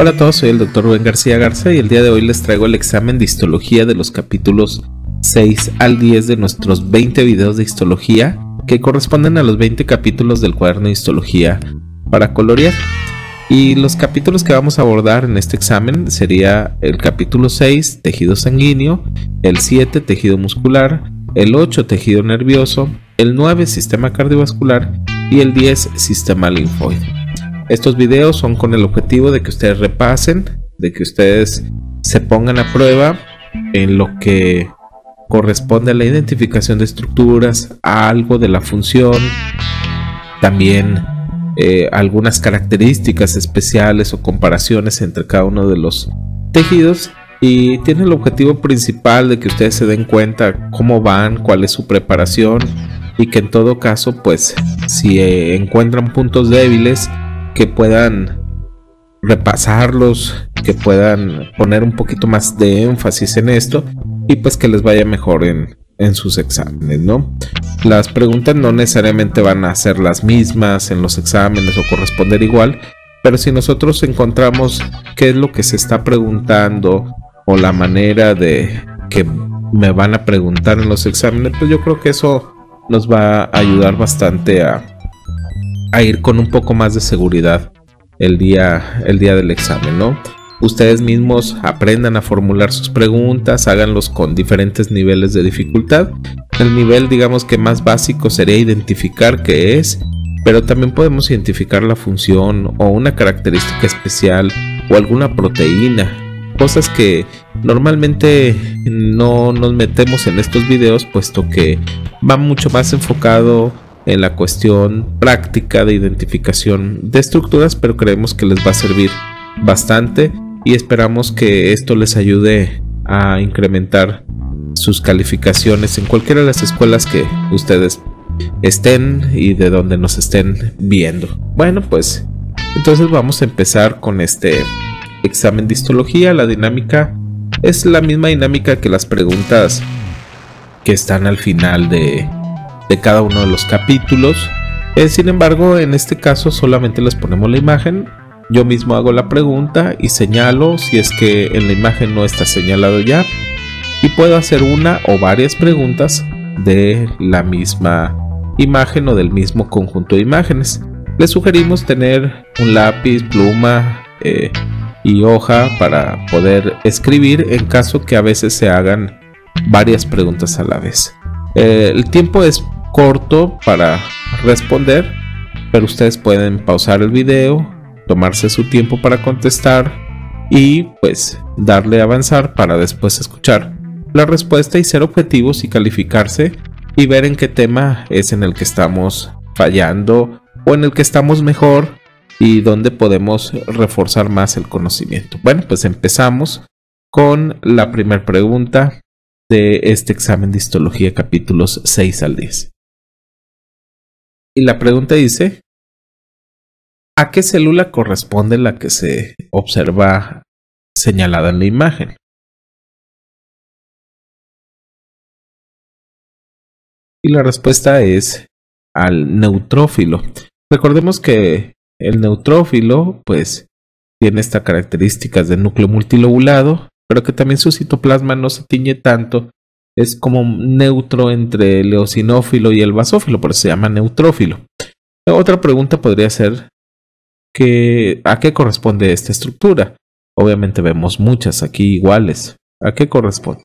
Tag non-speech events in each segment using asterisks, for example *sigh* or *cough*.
Hola a todos, soy el doctor Rubén García Garza y el día de hoy les traigo el examen de histología de los capítulos 6 al 10 de nuestros 20 videos de histología que corresponden a los 20 capítulos del cuaderno de histología para colorear. Y los capítulos que vamos a abordar en este examen sería el capítulo 6, tejido sanguíneo, el 7, tejido muscular, el 8, tejido nervioso, el 9, sistema cardiovascular y el 10, sistema linfoide. Estos videos son con el objetivo de que ustedes repasen, de que ustedes se pongan a prueba en lo que corresponde a la identificación de estructuras, a algo de la función, también eh, algunas características especiales o comparaciones entre cada uno de los tejidos y tiene el objetivo principal de que ustedes se den cuenta cómo van, cuál es su preparación y que en todo caso pues si eh, encuentran puntos débiles que puedan repasarlos, que puedan poner un poquito más de énfasis en esto y pues que les vaya mejor en, en sus exámenes, ¿no? Las preguntas no necesariamente van a ser las mismas en los exámenes o corresponder igual, pero si nosotros encontramos qué es lo que se está preguntando o la manera de que me van a preguntar en los exámenes, pues yo creo que eso nos va a ayudar bastante a, a ir con un poco más de seguridad el día, el día del examen, ¿no? Ustedes mismos aprendan a formular sus preguntas, háganlos con diferentes niveles de dificultad. El nivel, digamos que más básico sería identificar qué es, pero también podemos identificar la función o una característica especial o alguna proteína. Cosas que normalmente no nos metemos en estos videos puesto que va mucho más enfocado en la cuestión práctica de identificación de estructuras, pero creemos que les va a servir bastante y esperamos que esto les ayude a incrementar sus calificaciones en cualquiera de las escuelas que ustedes estén y de donde nos estén viendo. Bueno, pues entonces vamos a empezar con este examen de histología. La dinámica es la misma dinámica que las preguntas que están al final de de cada uno de los capítulos. Eh, sin embargo, en este caso solamente les ponemos la imagen. Yo mismo hago la pregunta y señalo si es que en la imagen no está señalado ya. Y puedo hacer una o varias preguntas de la misma imagen o del mismo conjunto de imágenes. Les sugerimos tener un lápiz, pluma eh, y hoja para poder escribir en caso que a veces se hagan varias preguntas a la vez. Eh, el tiempo es corto para responder, pero ustedes pueden pausar el video, tomarse su tiempo para contestar y pues darle avanzar para después escuchar la respuesta y ser objetivos y calificarse y ver en qué tema es en el que estamos fallando o en el que estamos mejor y dónde podemos reforzar más el conocimiento. Bueno, pues empezamos con la primera pregunta de este examen de histología capítulos 6 al 10 y la pregunta dice, ¿a qué célula corresponde la que se observa señalada en la imagen? Y la respuesta es al neutrófilo. Recordemos que el neutrófilo, pues, tiene estas características de núcleo multilobulado, pero que también su citoplasma no se tiñe tanto es como neutro entre el eosinófilo y el basófilo, por eso se llama neutrófilo. Otra pregunta podría ser que, ¿a qué corresponde esta estructura? Obviamente vemos muchas aquí iguales. ¿A qué corresponde?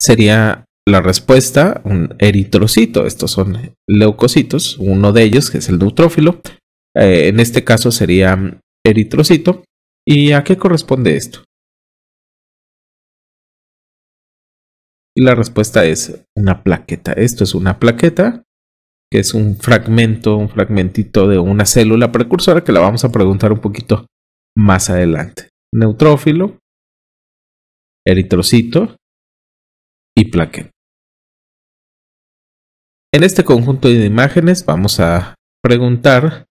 Sería la respuesta un eritrocito. Estos son leucocitos, uno de ellos que es el neutrófilo. Eh, en este caso sería eritrocito. ¿Y a qué corresponde esto? Y la respuesta es una plaqueta. Esto es una plaqueta, que es un fragmento, un fragmentito de una célula precursora que la vamos a preguntar un poquito más adelante. Neutrófilo, eritrocito y plaqueta. En este conjunto de imágenes vamos a preguntar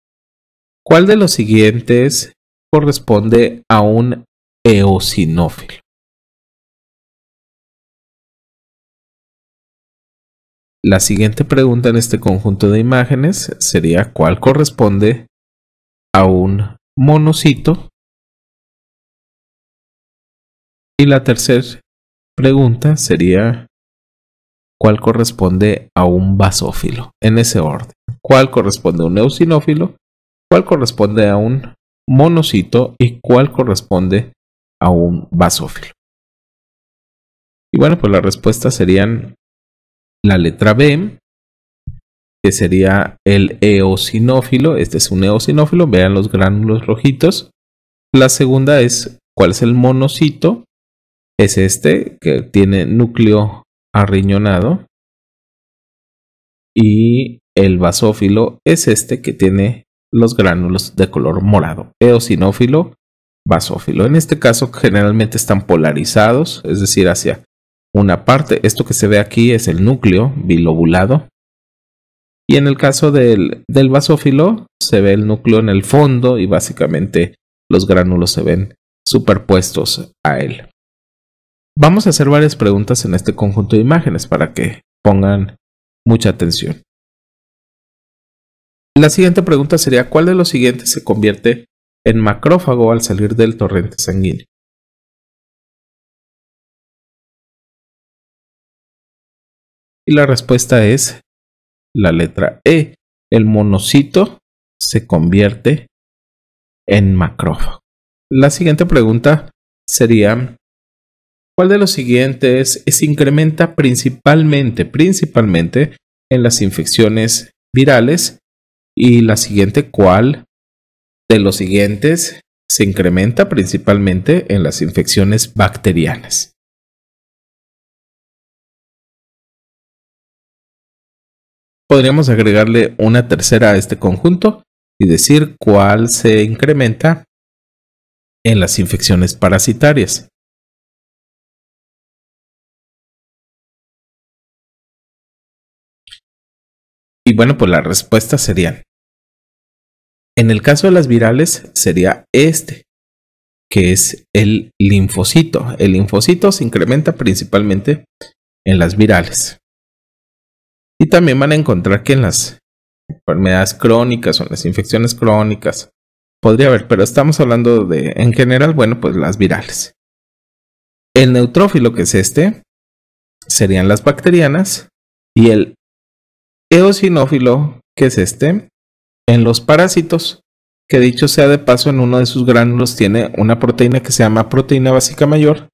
cuál de los siguientes corresponde a un eosinófilo. La siguiente pregunta en este conjunto de imágenes sería cuál corresponde a un monocito. Y la tercera pregunta sería cuál corresponde a un basófilo, en ese orden. ¿Cuál corresponde a un eosinófilo? ¿Cuál corresponde a un monocito? ¿Y cuál corresponde a un basófilo? Y bueno, pues las respuestas serían la letra B, que sería el eosinófilo, este es un eosinófilo, vean los gránulos rojitos. La segunda es, ¿cuál es el monocito? Es este, que tiene núcleo arriñonado. Y el basófilo es este que tiene los gránulos de color morado. Eosinófilo, basófilo. En este caso generalmente están polarizados, es decir, hacia una parte. Esto que se ve aquí es el núcleo bilobulado. Y en el caso del, vasófilo basófilo, se ve el núcleo en el fondo y básicamente los gránulos se ven superpuestos a él. Vamos a hacer varias preguntas en este conjunto de imágenes para que pongan mucha atención. La siguiente pregunta sería, ¿cuál de los siguientes se convierte en macrófago al salir del torrente sanguíneo? Y la respuesta es la letra E. El monocito se convierte en macrófago. La siguiente pregunta sería, ¿cuál de los siguientes se incrementa principalmente, principalmente en las infecciones virales? Y la siguiente, ¿cuál de los siguientes se incrementa principalmente en las infecciones bacterianas? podríamos agregarle una tercera a este conjunto y decir cuál se incrementa en las infecciones parasitarias. Y bueno, pues la respuesta sería, En el caso de las virales sería este, que es el linfocito. El linfocito se incrementa principalmente en las virales. Y también van a encontrar que en las enfermedades crónicas o en las infecciones crónicas podría haber, pero estamos hablando de, en general, bueno, pues las virales. El neutrófilo, que es este, serían las bacterianas. Y el eosinófilo, que es este, en los parásitos, que dicho sea de paso, en uno de sus gránulos tiene una proteína que se llama proteína básica mayor,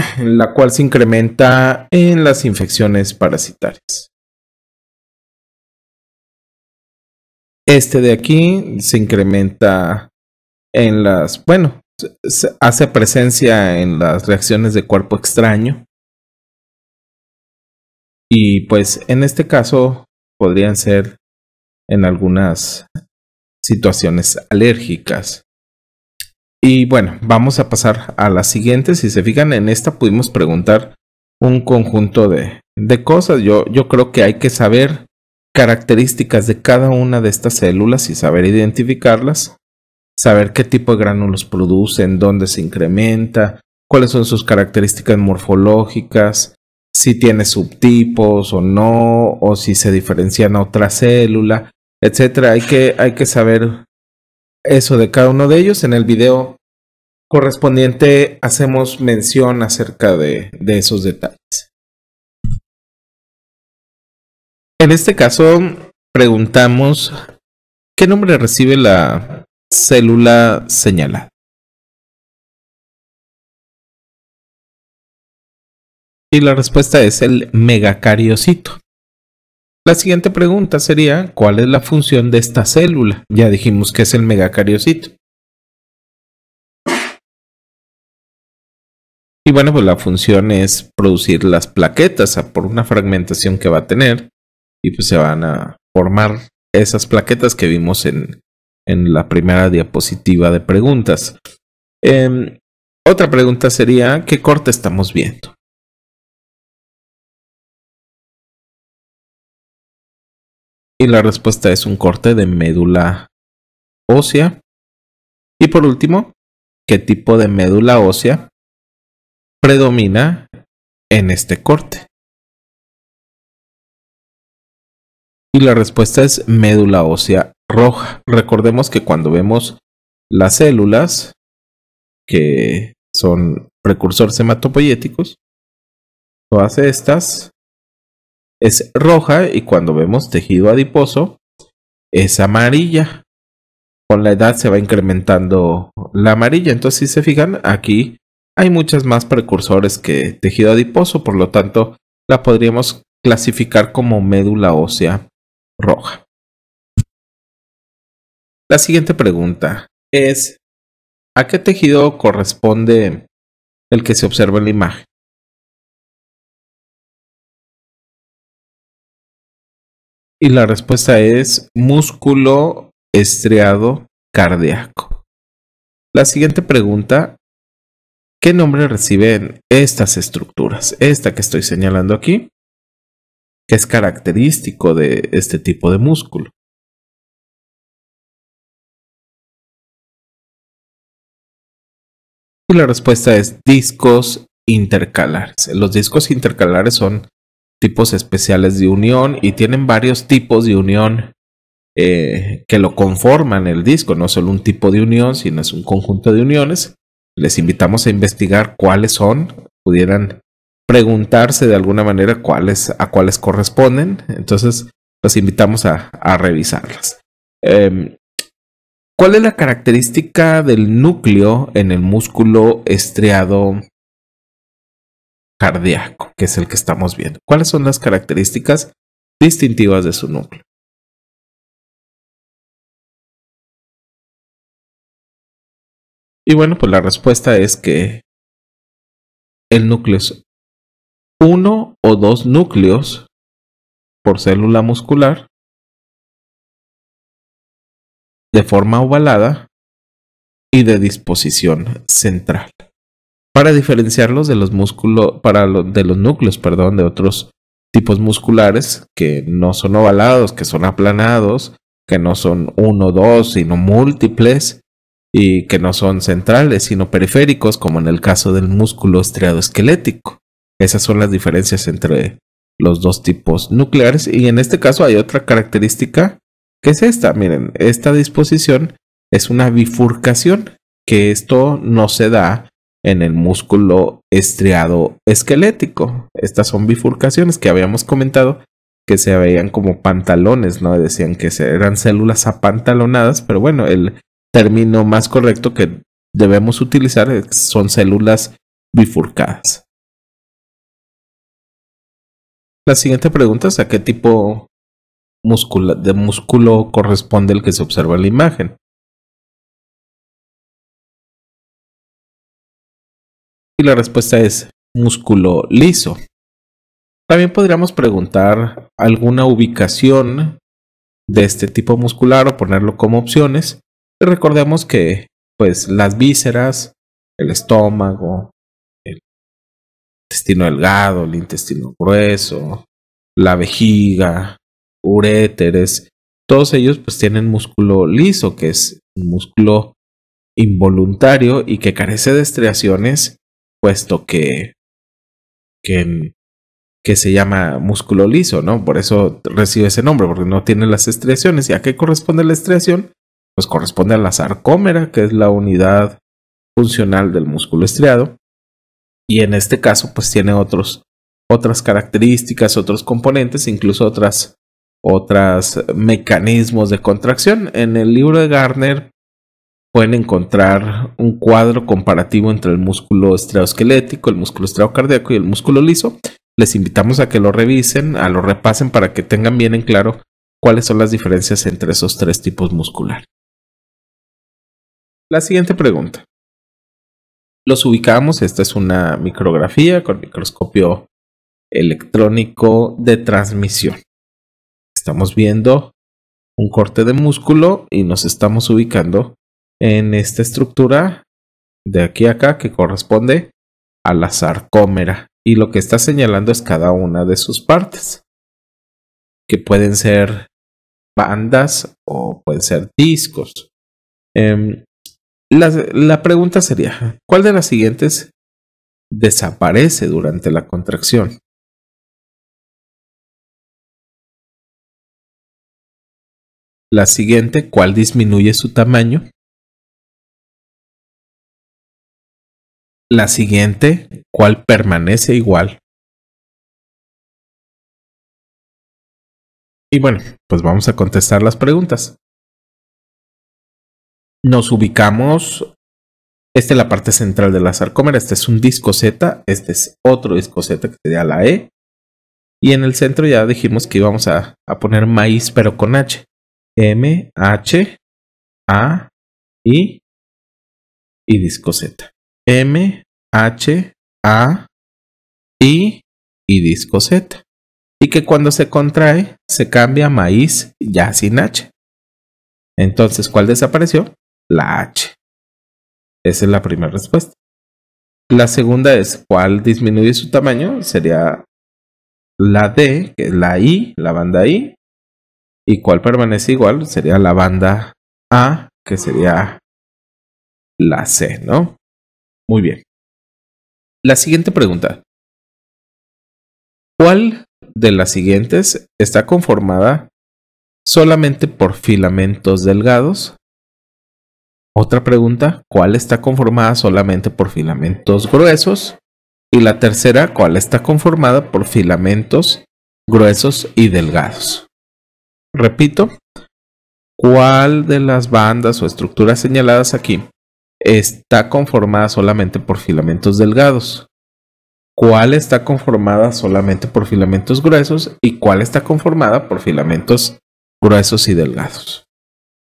*laughs* la cual se incrementa en las infecciones parasitarias. Este de aquí se incrementa en las, bueno, hace presencia en las reacciones de cuerpo extraño. Y pues en este caso podrían ser en algunas situaciones alérgicas. Y bueno, vamos a pasar a la siguiente. Si se fijan, en esta pudimos preguntar un conjunto de, de cosas. Yo, yo creo que hay que saber características de cada una de estas células y saber identificarlas, saber qué tipo de gránulos producen, dónde se incrementa, cuáles son sus características morfológicas, si tiene subtipos o no, o si se diferencian a otra célula, etc. Hay que, hay que saber eso de cada uno de ellos. En el video correspondiente hacemos mención acerca de, esos detalles. En este caso, preguntamos qué nombre recibe la célula señalada. Y la respuesta es el megacariocito. La siguiente pregunta sería, ¿cuál es la función de esta célula? Ya dijimos que es el megacariocito. Y bueno, pues la función es producir las plaquetas por una fragmentación que va a tener y pues se van a formar esas plaquetas que vimos en, la primera diapositiva de preguntas. Em, otra pregunta sería, ¿qué corte estamos viendo? Y la respuesta es un corte de médula ósea. Y por último, ¿qué tipo de médula ósea predomina en este corte? Y la respuesta es médula ósea roja. Recordemos que cuando vemos las células, que son precursores hematopoyéticos, todas estas es roja y cuando vemos tejido adiposo es amarilla. Con la edad se va incrementando la amarilla. Entonces, si se fijan, aquí hay muchas más precursores que tejido adiposo, por lo tanto, la podríamos clasificar como médula ósea roja. La siguiente pregunta es, ¿a qué tejido corresponde el que se observa en la imagen? Y la respuesta es músculo estriado cardíaco. La siguiente pregunta, ¿qué nombre reciben estas estructuras? Esta que estoy señalando aquí, que es característico de este tipo de músculo. Y la respuesta es discos intercalares. Los discos intercalares son tipos especiales de unión y tienen varios tipos de unión eh, que lo conforman el disco, no solo un tipo de unión, sino es un conjunto de uniones. Les invitamos a investigar cuáles son, pudieran preguntarse de alguna manera cuáles, a cuáles corresponden, entonces los invitamos a, revisarlas. Em, ¿Cuál es la característica del núcleo en el músculo estriado cardíaco, que es el que estamos viendo. ¿Cuáles son las características distintivas de su núcleo? Y bueno, pues la respuesta es que el núcleo es uno o dos núcleos por célula muscular de forma ovalada y de disposición central para diferenciarlos de los músculos, para de los núcleos, perdón, de otros tipos musculares que no son ovalados, que son aplanados, que no son uno, dos, sino múltiples y que no son centrales, sino periféricos, como en el caso del músculo estriado esquelético. Esas son las diferencias entre los dos tipos nucleares y en este caso hay otra característica que es esta. Miren, esta disposición es una bifurcación, que esto no se da en el músculo estriado esquelético. Estas son bifurcaciones que habíamos comentado que se veían como pantalones, ¿no? Decían que eran células apantalonadas, pero bueno, el término más correcto que debemos utilizar son células bifurcadas. La siguiente pregunta es a qué tipo de músculo corresponde el que se observa en la imagen. Y la respuesta es músculo liso. También podríamos preguntar alguna ubicación de este tipo muscular o ponerlo como opciones. Y recordemos que pues las vísceras, el estómago, el intestino delgado, el intestino grueso, la vejiga, uréteres, todos ellos pues tienen músculo liso, que es un músculo involuntario y que carece de estriaciones puesto que, que, se llama músculo liso, ¿no? Por eso recibe ese nombre, porque no tiene las estriaciones. ¿Y a qué corresponde la estriación? Pues corresponde a la sarcómera, que es la unidad funcional del músculo estriado. Y en este caso, pues tiene otros, otras características, otros componentes, incluso otras, otros mecanismos de contracción. En el libro de Garner pueden encontrar un cuadro comparativo entre el músculo estreosquelético, el músculo estreocardíaco y el músculo liso. Les invitamos a que lo revisen, a lo repasen para que tengan bien en claro cuáles son las diferencias entre esos tres tipos musculares. La siguiente pregunta. Los ubicamos, esta es una micrografía con microscopio electrónico de transmisión. Estamos viendo un corte de músculo y nos estamos ubicando en esta estructura de aquí a acá que corresponde a la sarcómera y lo que está señalando es cada una de sus partes que pueden ser bandas o pueden ser discos. Em, la, la pregunta sería, ¿cuál de las siguientes desaparece durante la contracción? La siguiente, ¿cuál disminuye su tamaño? la siguiente, ¿cuál permanece igual. Y bueno, pues vamos a contestar las preguntas. Nos ubicamos. Esta es la parte central de la sarcómera. Este es un disco Z. Este es otro disco Z que sería la E. Y en el centro ya dijimos que íbamos a, a poner maíz, pero con H. M, H, A, I y disco Z. M, H, A, I y disco Z. Y que cuando se contrae se cambia maíz ya sin H. Entonces, ¿cuál desapareció? La H. Esa es la primera respuesta. La segunda es cuál disminuye su tamaño. Sería la D, que es la I, la banda I. Y cuál permanece igual sería la banda A, que sería la C, ¿no? Muy bien. La siguiente pregunta. ¿Cuál de las siguientes está conformada solamente por filamentos delgados? Otra pregunta, ¿cuál está conformada solamente por filamentos gruesos? Y la tercera, ¿cuál está conformada por filamentos gruesos y delgados? Repito, ¿cuál de las bandas o estructuras señaladas aquí está conformada solamente por filamentos delgados. ¿Cuál está conformada solamente por filamentos gruesos y cuál está conformada por filamentos gruesos y delgados?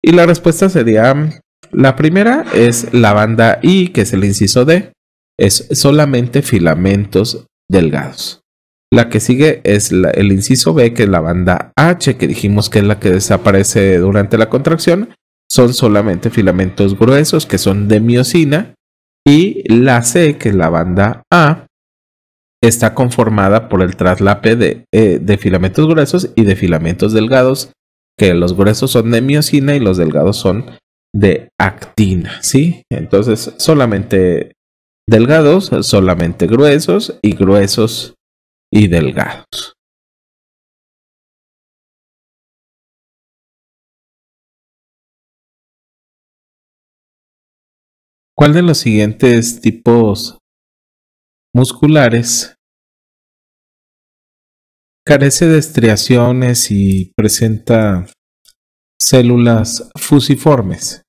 Y la respuesta sería, mm, la primera es la banda I, que es el inciso D, es solamente filamentos delgados. La que sigue es el inciso B, que es la banda H, que dijimos que es la que desaparece durante la contracción, son solamente filamentos gruesos que son de miocina y la C, que es la banda A, está conformada por el traslape eh, de, filamentos gruesos y de filamentos delgados, que los gruesos son de miocina y los delgados son de actina, ¿sí? Entonces, solamente delgados, solamente gruesos y gruesos y delgados. ¿Cuál de los siguientes tipos musculares carece de estriaciones y presenta células fusiformes?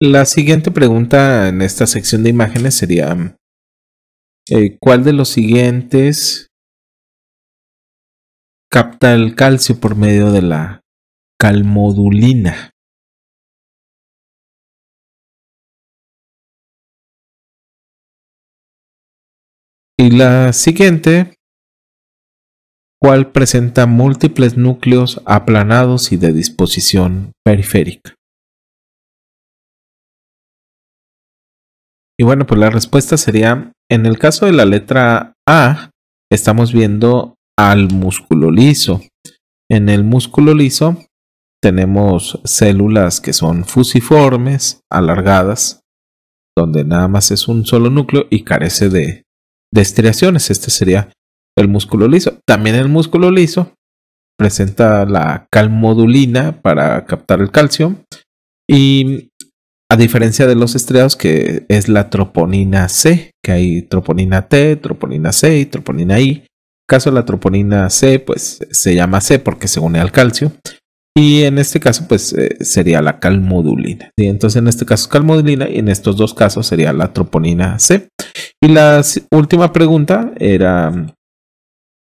La siguiente pregunta en esta sección de imágenes sería, eh, ¿cuál de los siguientes capta el calcio por medio de la calmodulina. Y la siguiente, cual presenta múltiples núcleos aplanados y de disposición periférica. Y bueno, pues la respuesta sería, en el caso de la letra A, estamos viendo al músculo liso. En el músculo liso tenemos células que son fusiformes, alargadas, donde nada más es un solo núcleo y carece de, estriaciones. Este sería el músculo liso. También el músculo liso presenta la calmodulina para captar el calcio y a diferencia de los estriados que es la troponina C, que hay troponina T, troponina C y troponina I. En caso de la troponina C, pues se llama C porque se une al calcio. Y en este caso, pues eh, sería la calmodulina. y Entonces, en este caso, calmodulina, y en estos dos casos sería la troponina C. Y la última pregunta era mm,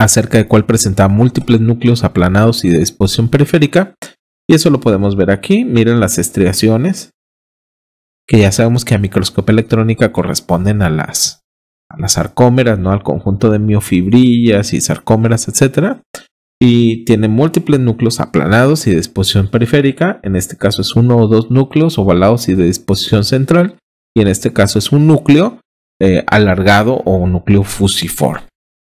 acerca de cuál presentaba múltiples núcleos aplanados y de disposición periférica. Y eso lo podemos ver aquí. Miren las estriaciones, que ya sabemos que a microscopio electrónica corresponden a las, a las sarcómeras, ¿no? al conjunto de miofibrillas y sarcómeras, etcétera y tiene múltiples núcleos aplanados y de disposición periférica, en este caso es uno o dos núcleos ovalados y de disposición central, y en este caso es un núcleo eh, alargado o un núcleo fusiforme.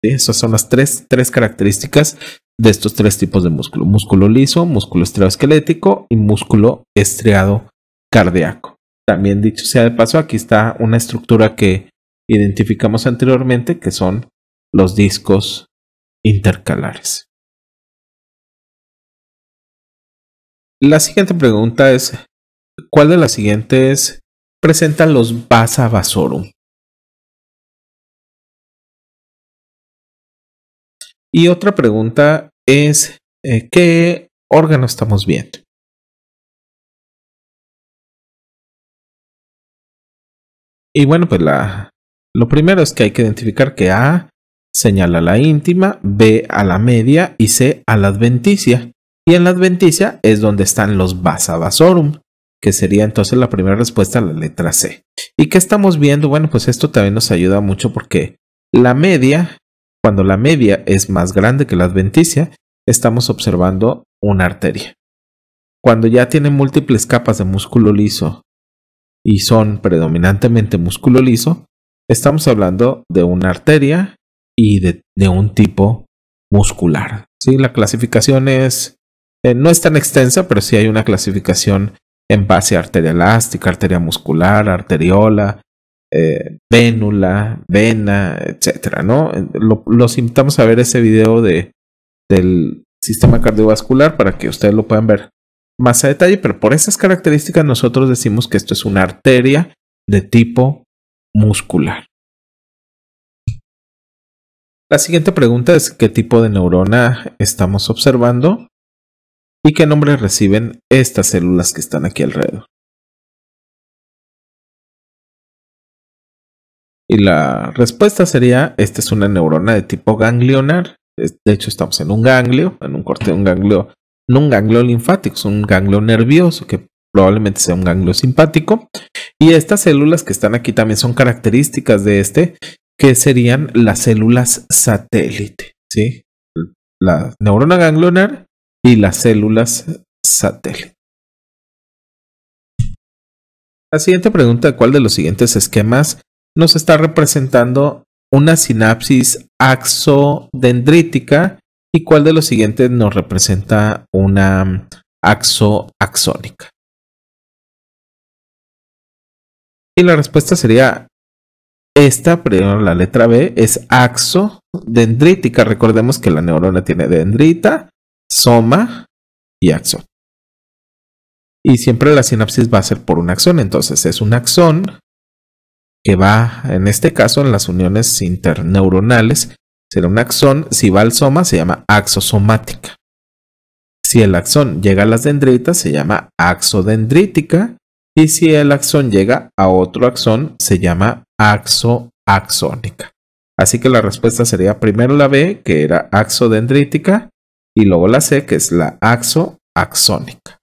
Estas Esas son las tres, características de estos tres tipos de músculo, músculo liso, músculo estriado esquelético y músculo estriado cardíaco. También dicho sea de paso, aquí está una estructura que identificamos anteriormente, que son los discos intercalares. La siguiente pregunta es, ¿cuál de las siguientes presenta los Vasa Vasorum? Y otra pregunta es, eh, ¿qué órgano estamos viendo? Y bueno, pues la, lo primero es que hay que identificar que A señala la íntima, B a la media y C a la adventicia. Y en la adventicia es donde están los basavasorum, que sería entonces la primera respuesta a la letra C. ¿Y qué estamos viendo? Bueno, pues esto también nos ayuda mucho porque la media, cuando la media es más grande que la adventicia, estamos observando una arteria. Cuando ya tiene múltiples capas de músculo liso y son predominantemente músculo liso, estamos hablando de una arteria y de, de un tipo muscular. ¿sí? La clasificación es eh, no es tan extensa, pero sí hay una clasificación en base a arteria elástica, arteria muscular, arteriola, eh, vénula, vena, etcétera, ¿no? los invitamos a ver ese video de, del sistema cardiovascular para que ustedes lo puedan ver más a detalle, pero por esas características nosotros decimos que esto es una arteria de tipo muscular. La siguiente pregunta es qué tipo de neurona estamos observando y qué nombre reciben estas células que están aquí alrededor. Y la respuesta sería, esta es una neurona de tipo ganglionar. De hecho, estamos en un ganglio, en un corte de un ganglio, no un ganglio linfático, es un ganglio nervioso que probablemente sea un ganglio simpático. Y estas células que están aquí también son características de este, que serían las células satélite, ¿sí? La neurona ganglionar y las células satélite. La siguiente pregunta, ¿cuál de los siguientes esquemas nos está representando una sinapsis axodendrítica y cuál de los siguientes nos representa una axoaxónica? Y la respuesta sería esta, primero la letra B, es axodendrítica. Recordemos que la neurona tiene dendrita soma y axón. Y siempre la sinapsis va a ser por un axón, entonces es un axón que va, en este caso, en las uniones interneuronales, será un axón, si va al soma se llama axosomática. Si el axón llega a las dendritas se llama axodendrítica y si el axón llega a otro axón se llama axoaxónica. Así que la respuesta sería primero la B, que era axodendrítica, y luego la C, que es la axoaxónica.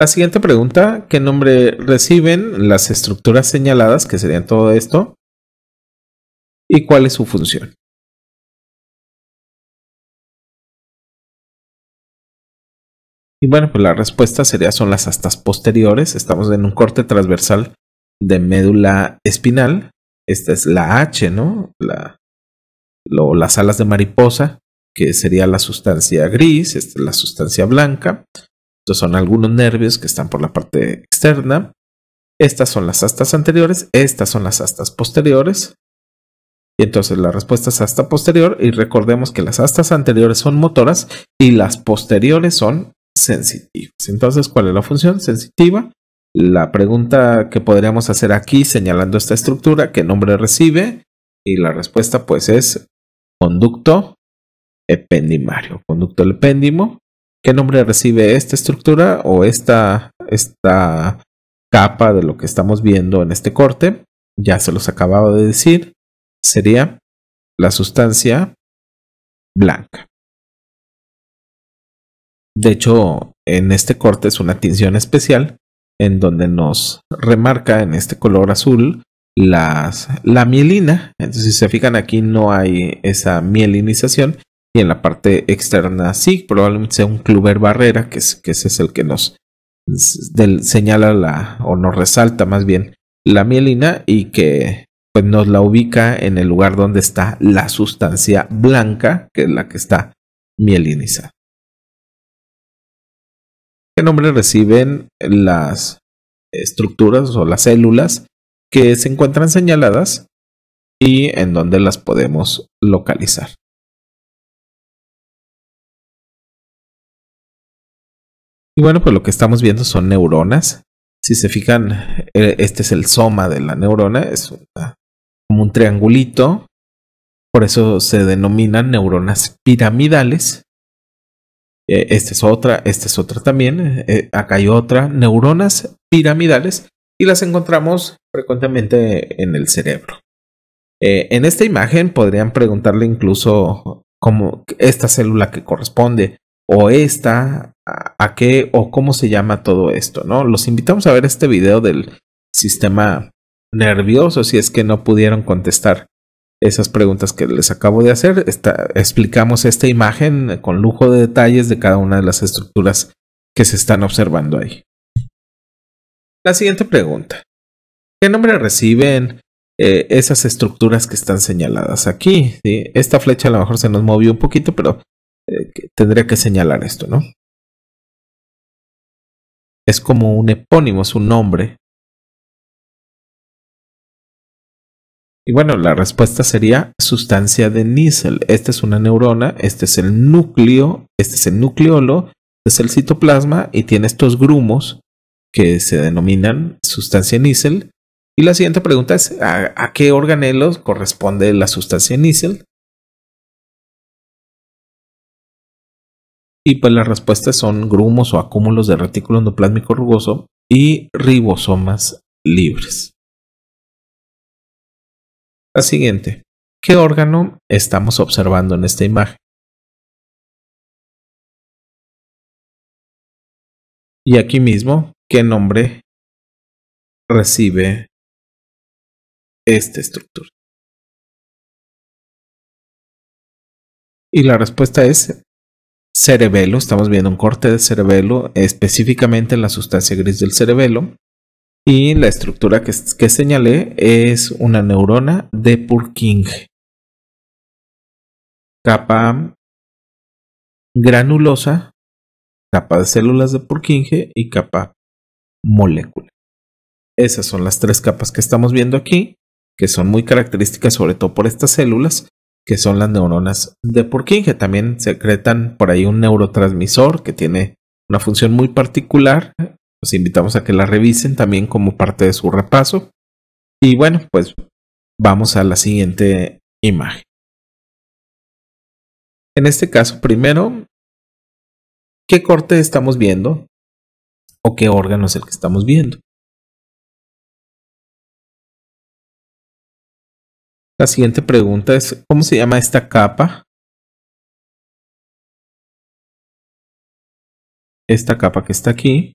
La siguiente pregunta, ¿qué nombre reciben las estructuras señaladas, que serían todo esto? ¿Y cuál es su función? Y bueno, pues la respuesta sería son las astas posteriores. Estamos en un corte transversal de médula espinal. Esta es la H, ¿no? La las alas de mariposa, que sería la sustancia gris, esta es la sustancia blanca. Estos son algunos nervios que están por la parte externa. Estas son las astas anteriores, estas son las astas posteriores. Y entonces la respuesta es asta posterior y recordemos que las astas anteriores son motoras y las posteriores son sensitivas. Entonces, ¿cuál es la función sensitiva? La pregunta que podríamos hacer aquí señalando esta estructura, ¿qué nombre recibe? Y la respuesta pues es conducto ependimario, conducto del ¿Qué nombre recibe esta estructura o esta, esta capa de lo que estamos viendo en este corte? Ya se los acababa de decir. Sería la sustancia blanca. De hecho, en este corte es una tinción especial en donde nos remarca en este color azul las, la mielina. Entonces, si se fijan aquí, no hay esa mielinización. Y en la parte externa sí, probablemente sea un cluber barrera, que, es, que ese es el que nos del, señala la, o nos resalta más bien la mielina y que pues, nos la ubica en el lugar donde está la sustancia blanca, que es la que está mielinizada. ¿Qué nombre reciben las estructuras o las células que se encuentran señaladas y en donde las podemos localizar. Y bueno, pues lo que estamos viendo son neuronas. Si se fijan, eh, este es el soma de la neurona, es como un triangulito. Por eso se denominan neuronas piramidales. Eh, esta es otra, esta es otra también. Eh, acá hay otra, neuronas piramidales. Y las encontramos frecuentemente en el cerebro. Eh, en esta imagen podrían preguntarle incluso cómo esta célula que corresponde o esta, a, qué o cómo se llama todo esto, ¿no? Los invitamos a ver este video del sistema nervioso si es que no pudieron contestar esas preguntas que les acabo de hacer. explicamos esta imagen con lujo de detalles de cada una de las estructuras que se están observando ahí. La siguiente pregunta. ¿Qué nombre reciben eh, esas estructuras que están señaladas aquí? Esta flecha a lo mejor se nos movió un poquito, pero eh, tendría que señalar esto, ¿no? Es como un epónimo, es un nombre. Y bueno, la respuesta sería sustancia de nísel. Esta es una neurona, este es el núcleo, este es el nucleolo, este es el citoplasma y tiene estos grumos que se denominan sustancia nísel y la siguiente pregunta es, ¿a, qué organelos corresponde la sustancia inicial? Y pues las respuestas son grumos o acúmulos de retículo endoplásmico rugoso y ribosomas libres. La siguiente. ¿Qué órgano estamos observando en esta imagen? Y aquí mismo, ¿qué nombre recibe esta estructura? Y la respuesta es cerebelo. Estamos viendo un corte de cerebelo, específicamente en la sustancia gris del cerebelo. Y la estructura que, que señalé es una neurona de Purkinje. Capa granulosa, capa de células de Purkinje y capa molécula. Esas son las tres capas que estamos viendo aquí que son muy características sobre todo por estas células, que son las neuronas de Purkinje. que también secretan por ahí un neurotransmisor que tiene una función muy particular. Los invitamos a que la revisen también como parte de su repaso. Y bueno, pues vamos a la siguiente imagen. En este caso, primero, ¿qué corte estamos viendo? ¿O qué órgano es el que estamos viendo? La siguiente pregunta es, ¿cómo se llama esta capa? Esta capa que está aquí.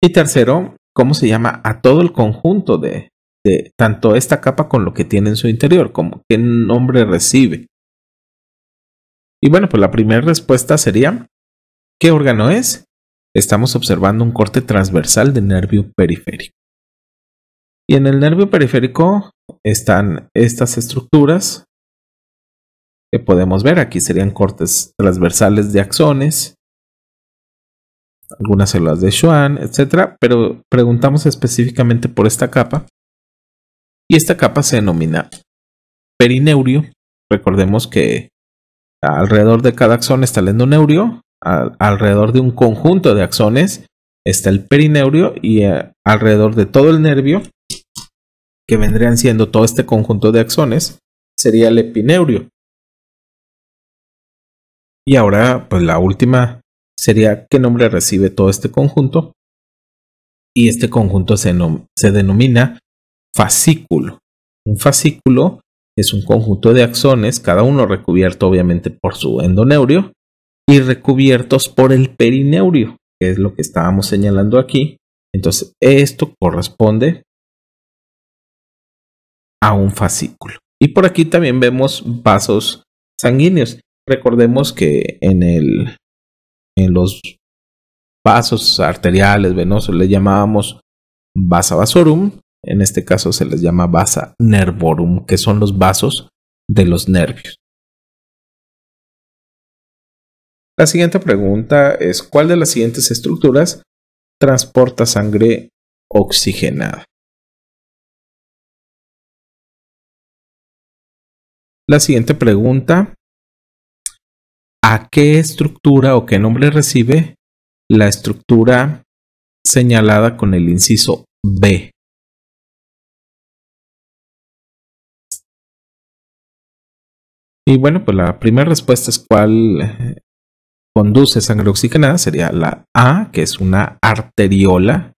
Y tercero, ¿cómo se llama a todo el conjunto de, tanto esta capa con lo que tiene en su interior? Como, ¿Qué nombre recibe? Y bueno, pues la primera respuesta sería, ¿qué órgano es? Estamos observando un corte transversal de nervio periférico. Y en el nervio periférico están estas estructuras que podemos ver. Aquí serían cortes transversales de axones, algunas células de Schwann, etc. Pero preguntamos específicamente por esta capa. Y esta capa se denomina perineurio. Recordemos que alrededor de cada axón está el endoneurio, alrededor de un conjunto de axones está el perineurio y eh, alrededor de todo el nervio que vendrían siendo todo este conjunto de axones, sería el epineurio. Y ahora, pues la última sería qué nombre recibe todo este conjunto. Y este conjunto se, se denomina fascículo. Un fascículo es un conjunto de axones, cada uno recubierto obviamente por su endoneurio y recubiertos por el perineurio, que es lo que estábamos señalando aquí. Entonces, esto corresponde a un fascículo. Y por aquí también vemos vasos sanguíneos. Recordemos que en, el, en los vasos arteriales, venosos, le llamábamos vasa vasorum. En este caso se les llama vasa nervorum, que son los vasos de los nervios. La siguiente pregunta es, ¿cuál de las siguientes estructuras transporta sangre oxigenada? La siguiente pregunta, ¿a qué estructura o qué nombre recibe la estructura señalada con el inciso B? Y bueno, pues la primera respuesta es cuál eh, conduce sangre oxigenada, sería la A, que es una arteriola.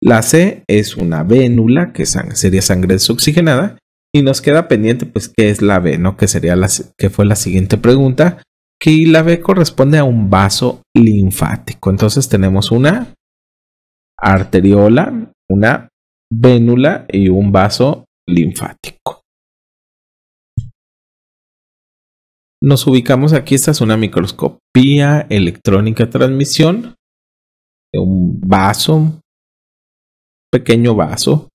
La C es una vénula, que sería sangre desoxigenada. Y nos queda pendiente, pues, qué es la B, ¿no? Que sería la, que fue la siguiente pregunta. Que la B corresponde a un vaso linfático. Entonces tenemos una arteriola, una vénula y un vaso linfático. Nos ubicamos aquí, esta es una microscopía electrónica transmisión un vaso, pequeño vaso,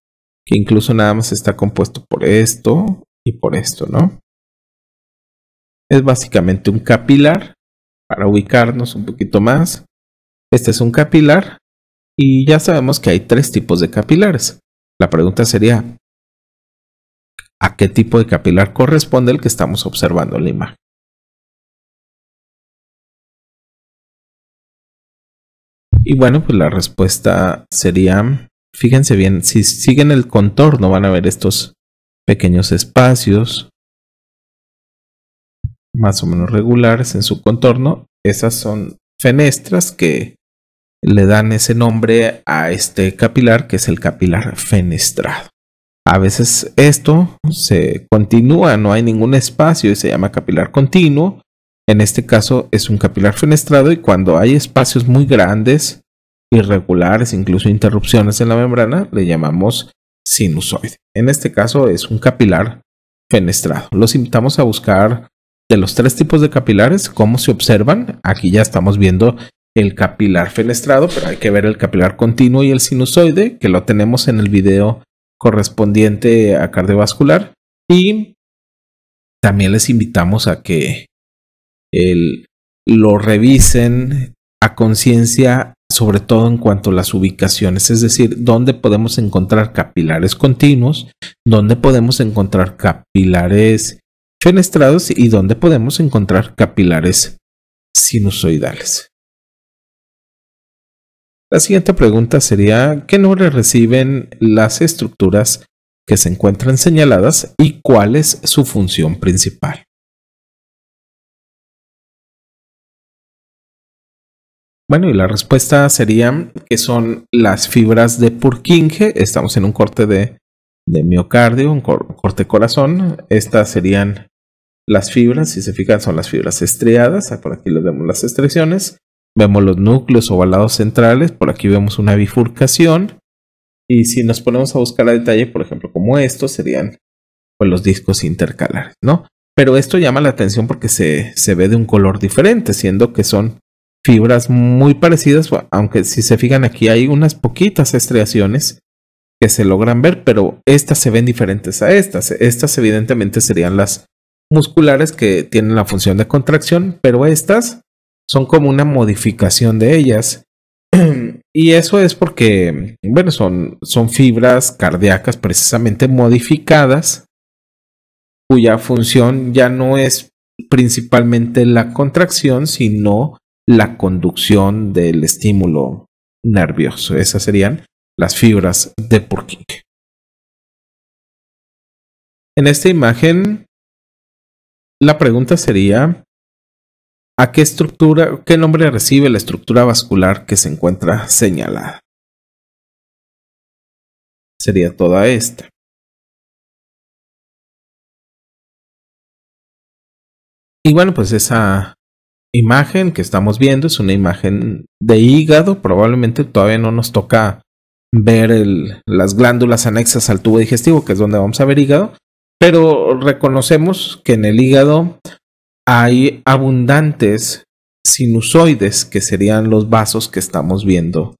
que incluso nada más está compuesto por esto y por esto, ¿no? Es básicamente un capilar para ubicarnos un poquito más. Este es un capilar y ya sabemos que hay tres tipos de capilares. La pregunta sería, ¿a qué tipo de capilar corresponde el que estamos observando en la imagen? Y bueno, pues la respuesta sería fíjense bien, si siguen el contorno van a ver estos pequeños espacios más o menos regulares en su contorno. Esas son fenestras que le dan ese nombre a este capilar que es el capilar fenestrado. A veces esto se continúa, no hay ningún espacio y se llama capilar continuo. En este caso es un capilar fenestrado y cuando hay espacios muy grandes, irregulares, incluso interrupciones en la membrana, le llamamos sinusoide. En este caso es un capilar fenestrado. Los invitamos a buscar de los tres tipos de capilares, cómo se observan. Aquí ya estamos viendo el capilar fenestrado, pero hay que ver el capilar continuo y el sinusoide, que lo tenemos en el video correspondiente a cardiovascular. Y también les invitamos a que lo revisen a conciencia sobre todo en cuanto a las ubicaciones, es decir, dónde podemos encontrar capilares continuos, dónde podemos encontrar capilares fenestrados y dónde podemos encontrar capilares sinusoidales. La siguiente pregunta sería, ¿qué nombre reciben las estructuras que se encuentran señaladas y cuál es su función principal? Bueno, y la respuesta sería que son las fibras de Purkinje. Estamos en un corte de, miocardio, un corte corazón. Estas serían las fibras, si se fijan, son las fibras estriadas. Ah, por aquí les vemos las estrecciones, Vemos los núcleos ovalados centrales. Por aquí vemos una bifurcación. Y si nos ponemos a buscar a detalle, por ejemplo, como estos serían pues, los discos intercalares, ¿no? Pero esto llama la atención porque se ve de un color diferente, siendo que son fibras muy parecidas, aunque si se fijan aquí hay unas poquitas estriaciones que se logran ver, pero estas se ven diferentes a estas. Estas evidentemente serían las musculares que tienen la función de contracción, pero estas son como una modificación de ellas. *clears throat* y eso es porque, bueno, son, son fibras cardíacas precisamente modificadas cuya función ya no es principalmente la contracción, sino la conducción del estímulo nervioso. Esas serían las fibras de Purkinje. En esta imagen, la pregunta sería, ¿a qué estructura, qué nombre recibe la estructura vascular que se encuentra señalada? Sería toda esta. Y bueno, pues esa imagen que estamos viendo es una imagen de hígado. Probablemente todavía no nos toca ver las glándulas anexas al tubo digestivo, que es donde vamos a ver hígado. Pero reconocemos que en el hígado hay abundantes sinusoides, que serían los vasos que estamos viendo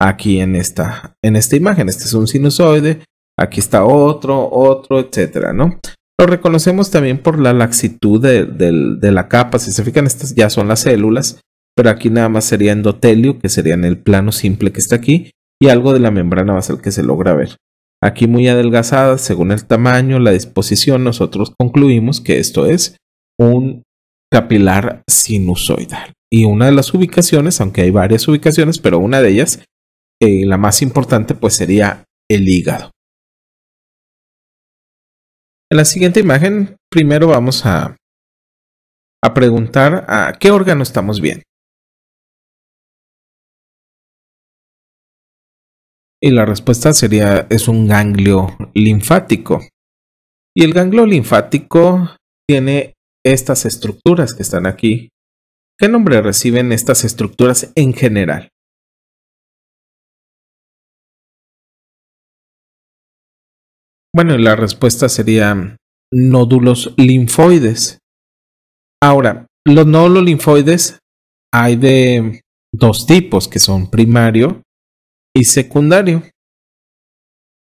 aquí en esta, en esta imagen. Este es un sinusoide, aquí está otro, otro, etcétera, ¿no? Lo reconocemos también por la laxitud de, la capa. Si se fijan, estas ya son las células, pero aquí nada más sería endotelio, que sería en el plano simple que está aquí, y algo de la membrana basal que se logra ver. Aquí muy adelgazada, según el tamaño, la disposición, nosotros concluimos que esto es un capilar sinusoidal. Y una de las ubicaciones, aunque hay varias ubicaciones, pero una de ellas, eh, la más importante, pues sería el hígado. En la siguiente imagen, primero vamos a, preguntar a qué órgano estamos viendo. Y la respuesta sería, es un ganglio linfático. Y el ganglio linfático tiene estas estructuras que están aquí. ¿Qué nombre reciben estas estructuras en general? Bueno, la respuesta sería nódulos linfoides. Ahora, los nódulos linfoides hay de dos tipos, que son primario y secundario.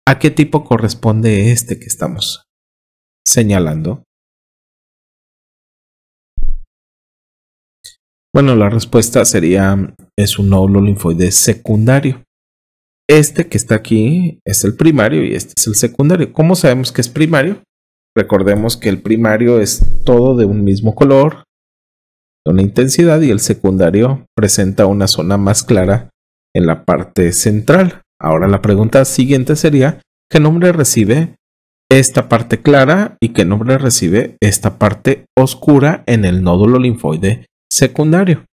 ¿A qué tipo corresponde este que estamos señalando? Bueno, la respuesta sería es un nódulo linfoides secundario. Este que está aquí es el primario y este es el secundario. ¿Cómo sabemos que es primario? Recordemos que el primario es todo de un mismo color, de una intensidad, y el secundario presenta una zona más clara en la parte central. Ahora la pregunta siguiente sería, ¿qué nombre recibe esta parte clara y qué nombre recibe esta parte oscura en el nódulo linfoide secundario?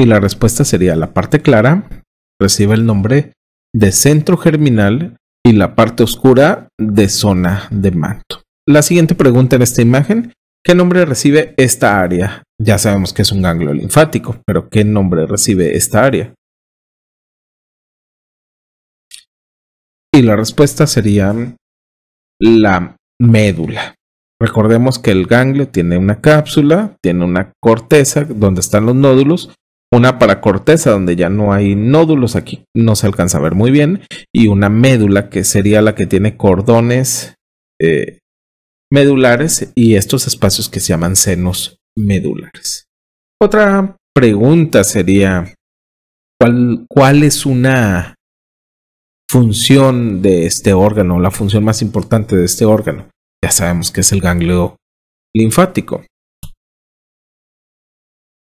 Y la respuesta sería la parte clara recibe el nombre de centro germinal y la parte oscura de zona de manto. La siguiente pregunta en esta imagen, ¿qué nombre recibe esta área? Ya sabemos que es un ganglio linfático, pero ¿qué nombre recibe esta área? Y la respuesta sería la médula. Recordemos que el ganglio tiene una cápsula, tiene una corteza donde están los nódulos una para corteza, donde ya no hay nódulos, aquí no se alcanza a ver muy bien, y una médula que sería la que tiene cordones eh, medulares y estos espacios que se llaman senos medulares. Otra pregunta sería, cuál es una función de este órgano, la función más importante de este órgano? Ya sabemos que es el ganglio linfático.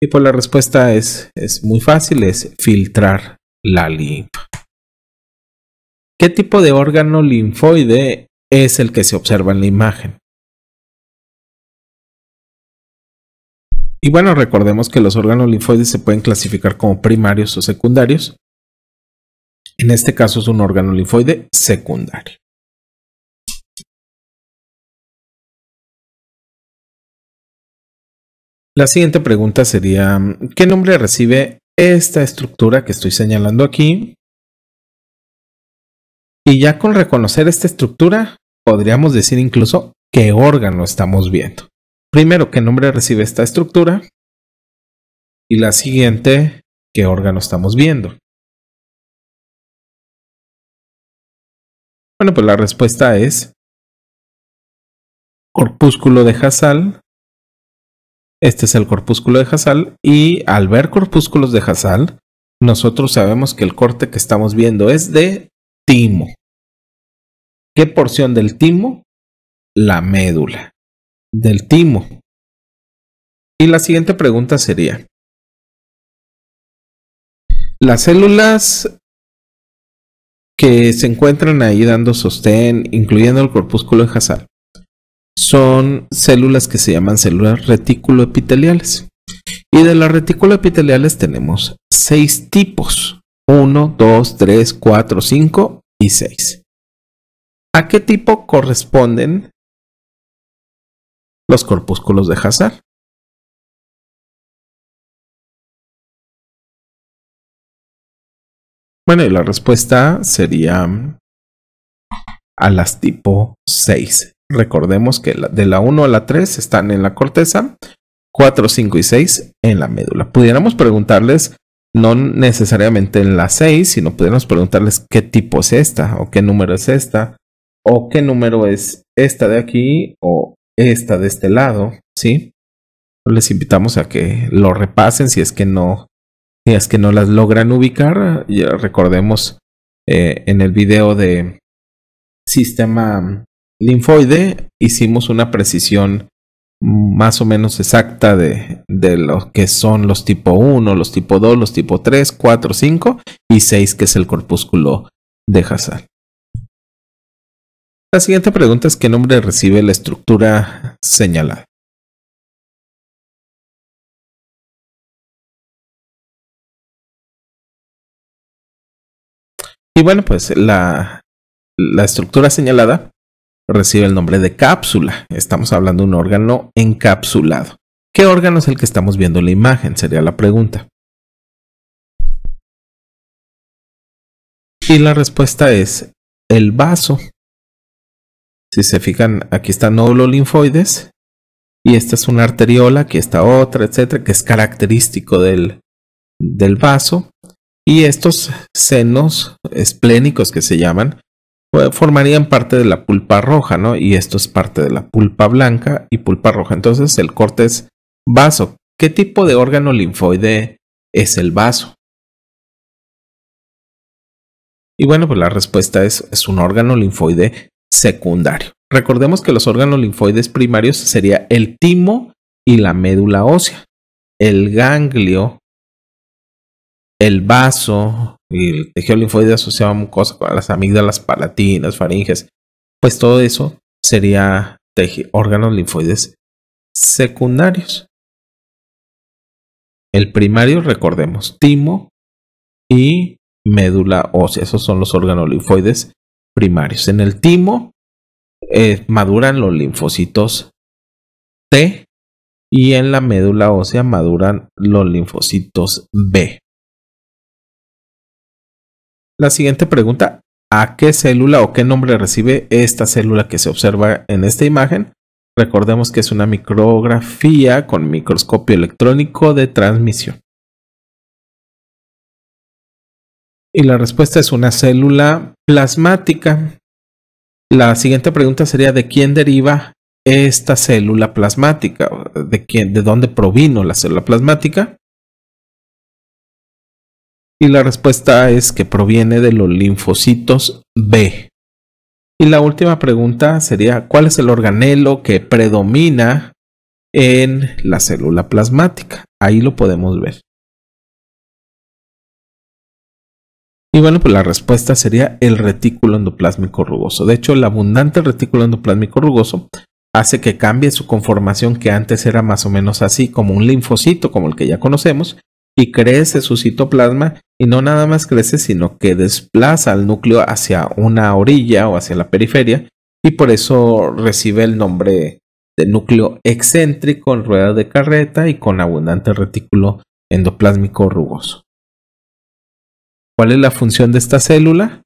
Y pues la respuesta es, muy fácil, es filtrar la linfa. ¿Qué tipo de órgano linfoide es el que se observa en la imagen? Y bueno, recordemos que los órganos linfoides se pueden clasificar como primarios o secundarios. En este caso es un órgano linfoide secundario. La siguiente pregunta sería, ¿qué nombre recibe esta estructura que estoy señalando aquí? Y ya con reconocer esta estructura, podríamos decir incluso qué órgano estamos viendo. Primero, ¿qué nombre recibe esta estructura? Y la siguiente, ¿qué órgano estamos viendo? Bueno, pues la respuesta es corpúsculo de Hassal. Este es el corpúsculo de Hazal y al ver corpúsculos de Hazal, nosotros sabemos que el corte que estamos viendo es de timo. ¿Qué porción del timo? La médula del timo. Y la siguiente pregunta sería, las células que se encuentran ahí dando sostén, incluyendo el corpúsculo de Hazal son células que se llaman células reticuloepiteliales. Y de las reticuloepiteliales tenemos seis tipos. 1, 2, tres, cuatro, cinco y seis. ¿A qué tipo corresponden los corpúsculos de Hazard? Bueno, y la respuesta sería a las tipo seis. Recordemos que de la 1 a la 3 están en la corteza, 4, 5 y 6 en la médula. Pudiéramos preguntarles, no necesariamente en la 6, sino pudiéramos preguntarles qué tipo es esta, o qué número es esta, o qué número es esta de aquí, o esta de este lado, ¿sí? Les invitamos a que lo repasen si es que no, si es que no las logran ubicar. recordemos eh, en el video de sistema linfoide hicimos una precisión más o menos exacta de, lo que son los tipo 1, los tipo 2, los tipo 3, 4, 5 y 6, que es el corpúsculo de Hazard. La siguiente pregunta es qué nombre recibe la estructura señalada. Y bueno, pues la estructura señalada recibe el nombre de cápsula. Estamos hablando de un órgano encapsulado. ¿Qué órgano es el que estamos viendo en la imagen? Sería la pregunta. Y la respuesta es el vaso. Si se fijan, aquí está nódulo linfoides y esta es una arteriola, aquí está otra, etcétera, que es característico del, del vaso. Y estos senos esplénicos que se llaman pues, formarían parte de la pulpa roja, ¿no? Y esto es parte de la pulpa blanca y pulpa roja. Entonces el corte es vaso. ¿Qué tipo de órgano linfoide es el vaso? Y bueno, pues la respuesta es, es un órgano linfoide secundario. Recordemos que los órganos linfoides primarios sería el timo y la médula ósea, el ganglio, el vaso, el tejido linfoide asociado a mucosa, a las amígdalas palatinas, faringes, pues todo eso sería órganos linfoides secundarios. El primario, recordemos, timo y médula ósea, esos son los órganos linfoides primarios. En el timo eh, maduran los linfocitos T y en la médula ósea maduran los linfocitos B. La siguiente pregunta, ¿a qué célula o qué nombre recibe esta célula que se observa en esta imagen? Recordemos que es una micrografía con microscopio electrónico de transmisión. Y la respuesta es una célula plasmática. La siguiente pregunta sería de quién deriva esta célula plasmática, de quién, de dónde provino la célula plasmática. Y la respuesta es que proviene de los linfocitos B. Y la última pregunta sería, ¿cuál es el organelo que predomina en la célula plasmática? Ahí lo podemos ver. Y bueno, pues la respuesta sería el retículo endoplásmico rugoso. De hecho, el abundante retículo endoplásmico rugoso hace que cambie su conformación que antes era más o menos así, como un linfocito, como el que ya conocemos, y crece su citoplasma y no nada más crece, sino que desplaza al núcleo hacia una orilla o hacia la periferia y por eso recibe el nombre de núcleo excéntrico en rueda de carreta y con abundante retículo endoplásmico rugoso. ¿Cuál es la función de esta célula?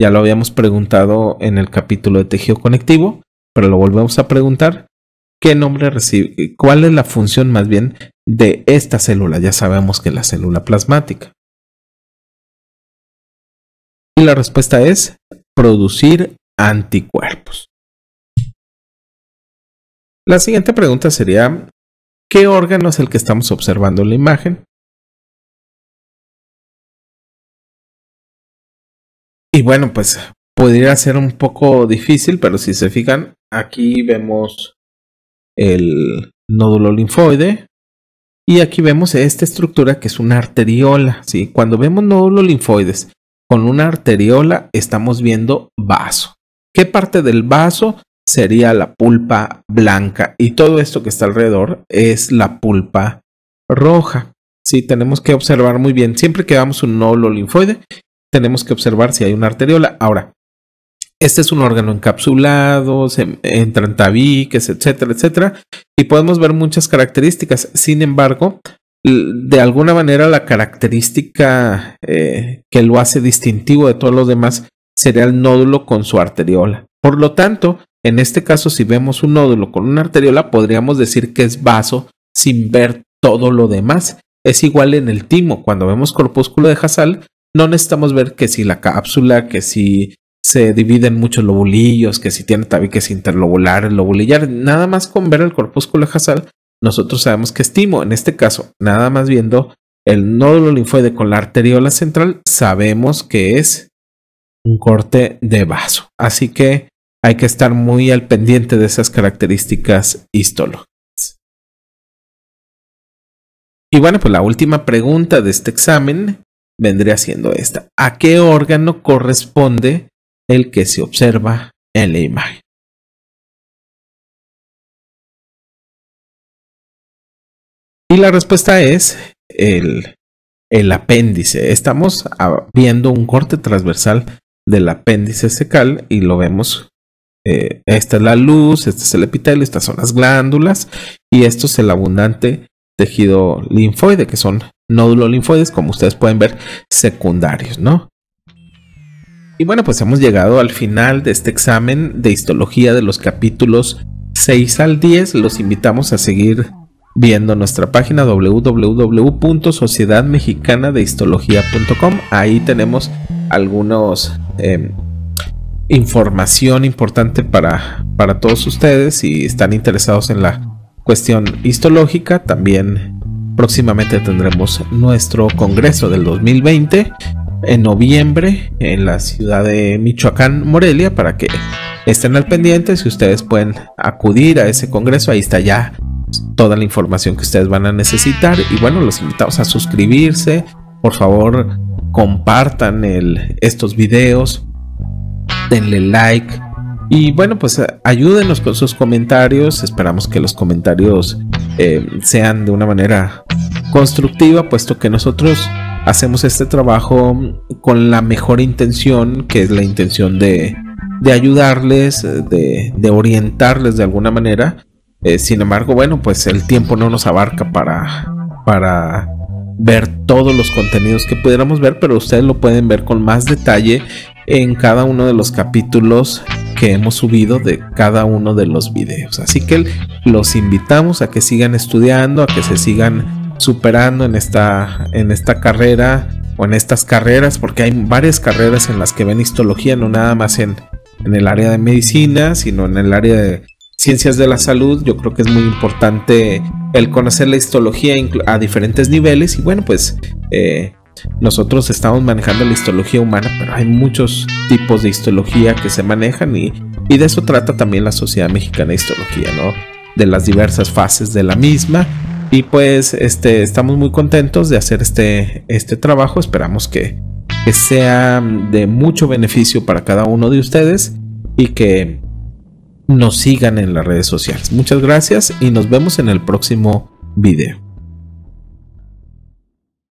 Ya lo habíamos preguntado en el capítulo de tejido conectivo, pero lo volvemos a preguntar. ¿Qué nombre recibe? ¿Cuál es la función más bien de esta célula? Ya sabemos que la célula plasmática. Y la respuesta es producir anticuerpos. La siguiente pregunta sería, ¿qué órgano es el que estamos observando en la imagen? Y bueno, pues podría ser un poco difícil, pero si se fijan, aquí vemos el nódulo linfoide y aquí vemos esta estructura que es una arteriola. ¿sí? Cuando vemos nódulos linfoides con una arteriola estamos viendo vaso. ¿Qué parte del vaso sería la pulpa blanca? Y todo esto que está alrededor es la pulpa roja. Sí, tenemos que observar muy bien. Siempre que damos un nódulo linfoide, tenemos que observar si hay una arteriola. Ahora, este es un órgano encapsulado, se entran tabiques, etcétera, etcétera. Y podemos ver muchas características. Sin embargo, de alguna manera la característica eh, que lo hace distintivo de todos los demás sería el nódulo con su arteriola. Por lo tanto, en este caso, si vemos un nódulo con una arteriola, podríamos decir que es vaso sin ver todo lo demás. Es igual en el timo, cuando vemos corpúsculo de Hazal no necesitamos ver que si la cápsula, que si se dividen muchos lobulillos, que si tiene tabiques interlobulares, lobulillar, nada más con ver el corpúsculo de Hazal nosotros sabemos que estimo, en este caso, nada más viendo el nódulo linfoide con la arteriola central, sabemos que es un corte de vaso. Así que hay que estar muy al pendiente de esas características histológicas. Y bueno, pues la última pregunta de este examen vendría siendo esta. ¿A qué órgano corresponde el que se observa en la imagen? Y la respuesta es el, apéndice. Estamos viendo un corte transversal del apéndice secal y lo vemos. Eh, esta es la luz, este es el epitelio, estas son las glándulas y esto es el abundante tejido linfoide, que son nódulos linfoides, como ustedes pueden ver, secundarios, ¿no? Y bueno, pues hemos llegado al final de este examen de histología de los capítulos 6 al 10. Los invitamos a seguir viendo nuestra página www.sociedadmexicanadehistología.com. Ahí tenemos algunos em, información importante para, para todos ustedes si están interesados en la cuestión histológica. También próximamente tendremos nuestro congreso del 2020 en noviembre en la ciudad de Michoacán, Morelia, para que estén al pendiente si ustedes pueden acudir a ese congreso. Ahí está ya toda la información que ustedes van a necesitar. Y bueno, los invitamos a suscribirse. Por favor, compartan estos videos. Denle like. Y bueno, pues eh, ayúdenos con sus comentarios. Esperamos que los comentarios eh, sean de una manera constructiva, puesto que nosotros hacemos este trabajo con la mejor intención, que es la intención de, de ayudarles, de orientarles de alguna manera eh, sin embargo, bueno, pues el tiempo no nos abarca para, para ver todos los contenidos que pudiéramos ver, pero ustedes lo pueden ver con más detalle en cada uno de los capítulos que hemos subido de cada uno de los videos. Así que los invitamos a que sigan estudiando, a que se sigan superando en esta, en esta carrera o en estas carreras, porque hay varias carreras en las que ven histología, no nada más en el área de medicina, sino en el área de ciencias de la salud, yo creo que es muy importante el conocer la histología a diferentes niveles y bueno, pues eh, nosotros estamos manejando la histología humana, pero hay muchos tipos de histología que se manejan y, de eso trata también la Sociedad Mexicana de Histología, ¿no? De las diversas fases de la misma. Y pues este, estamos muy contentos de hacer este, este trabajo, esperamos que sea de mucho beneficio para cada uno de ustedes y que nos sigan en las redes sociales. Muchas gracias y nos vemos en el próximo video.